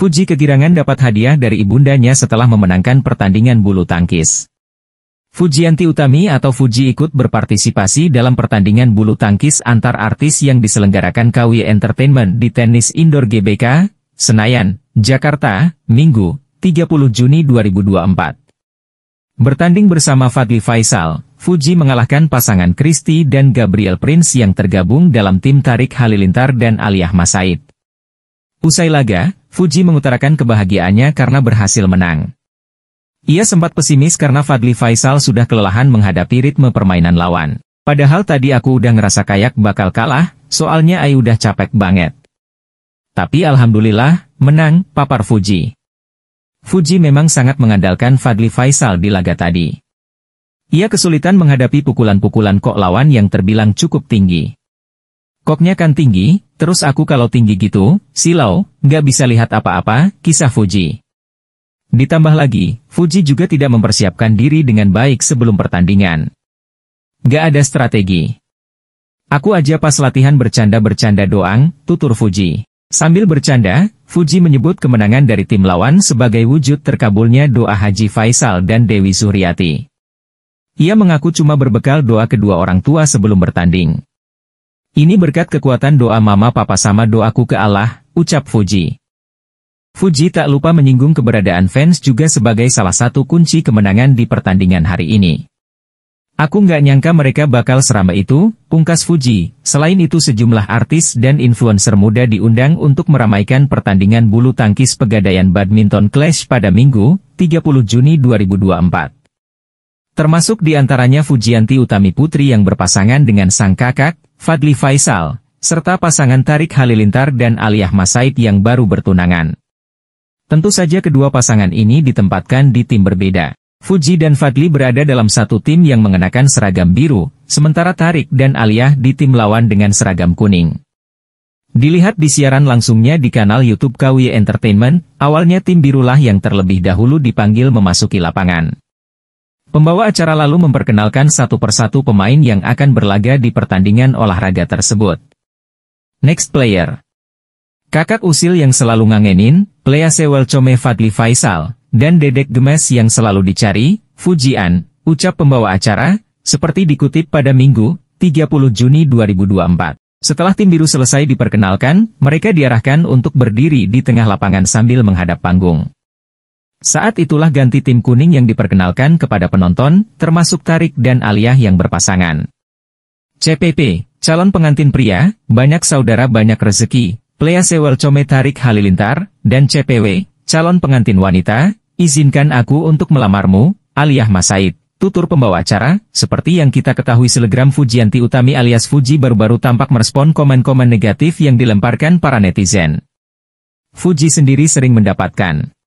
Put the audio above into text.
Fuji kegirangan dapat hadiah dari ibundanya setelah memenangkan pertandingan bulu tangkis. Fujianti Utami atau Fuji ikut berpartisipasi dalam pertandingan bulu tangkis antar artis yang diselenggarakan KW Entertainment di Tenis Indoor GBK, Senayan, Jakarta, Minggu, 30 Juni 2024. Bertanding bersama Fadli Faisal, Fuji mengalahkan pasangan Kristi dan Gabriel Prince yang tergabung dalam tim Tarik Halilintar dan Aliyah Masaid. Usai laga, Fuji mengutarakan kebahagiaannya karena berhasil menang. Ia sempat pesimis karena Fadli Faisal sudah kelelahan menghadapi ritme permainan lawan. Padahal tadi aku udah ngerasa kayak bakal kalah, soalnya Ayu udah capek banget. Tapi alhamdulillah, menang, papar Fuji. Fuji memang sangat mengandalkan Fadli Faisal di laga tadi. Ia kesulitan menghadapi pukulan-pukulan kok lawan yang terbilang cukup tinggi. Koknya kan tinggi, terus aku kalau tinggi gitu, silau, nggak bisa lihat apa-apa, kisah Fuji. Ditambah lagi, Fuji juga tidak mempersiapkan diri dengan baik sebelum pertandingan. Gak ada strategi. Aku aja pas latihan bercanda-bercanda doang, tutur Fuji. Sambil bercanda, Fuji menyebut kemenangan dari tim lawan sebagai wujud terkabulnya doa Haji Faisal dan Dewi Suryati. Ia mengaku cuma berbekal doa kedua orang tua sebelum bertanding. Ini berkat kekuatan doa mama papa sama doaku ke Allah, ucap Fuji. Fuji tak lupa menyinggung keberadaan fans juga sebagai salah satu kunci kemenangan di pertandingan hari ini. Aku nggak nyangka mereka bakal seramai itu, pungkas Fuji. Selain itu sejumlah artis dan influencer muda diundang untuk meramaikan pertandingan bulu tangkis pegadaian badminton clash pada Minggu, 30 Juni 2024 termasuk diantaranya Fujianti Utami Putri yang berpasangan dengan sang kakak, Fadli Faisal, serta pasangan Tarik Halilintar dan Aliyah Masaid yang baru bertunangan. Tentu saja kedua pasangan ini ditempatkan di tim berbeda. Fuji dan Fadli berada dalam satu tim yang mengenakan seragam biru, sementara Tarik dan Aliyah di tim lawan dengan seragam kuning. Dilihat di siaran langsungnya di kanal YouTube KW Entertainment, awalnya tim birulah yang terlebih dahulu dipanggil memasuki lapangan. Pembawa acara lalu memperkenalkan satu persatu pemain yang akan berlaga di pertandingan olahraga tersebut. Next player. Kakak usil yang selalu ngangenin, Sewel Chome Fadli Faisal, dan Dedek Gemes yang selalu dicari, Fujian, ucap pembawa acara, seperti dikutip pada Minggu, 30 Juni 2024. Setelah tim biru selesai diperkenalkan, mereka diarahkan untuk berdiri di tengah lapangan sambil menghadap panggung. Saat itulah ganti tim kuning yang diperkenalkan kepada penonton, termasuk Tarik dan Aliyah yang berpasangan. CPP, calon pengantin pria, banyak saudara banyak rezeki, Plea Sewel Come Tarik Halilintar, dan CPW, calon pengantin wanita, izinkan aku untuk melamarmu, Aliyah Masaid. Tutur pembawa acara, seperti yang kita ketahui selegram Fujianti Utami alias Fuji baru-baru tampak merespon komen-komen negatif yang dilemparkan para netizen. Fuji sendiri sering mendapatkan